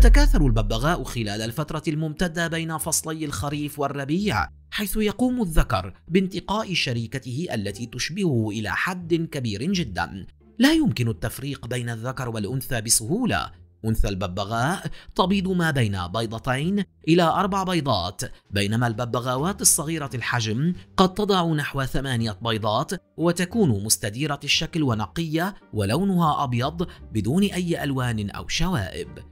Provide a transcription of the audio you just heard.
يتكاثر الببغاء خلال الفترة الممتدة بين فصلي الخريف والربيع حيث يقوم الذكر بانتقاء شريكته التي تشبهه إلى حد كبير جدا لا يمكن التفريق بين الذكر والأنثى بسهولة أنثى الببغاء تبيض ما بين بيضتين إلى أربع بيضات بينما الببغاوات الصغيرة الحجم قد تضع نحو ثمانية بيضات وتكون مستديرة الشكل ونقية ولونها أبيض بدون أي ألوان أو شوائب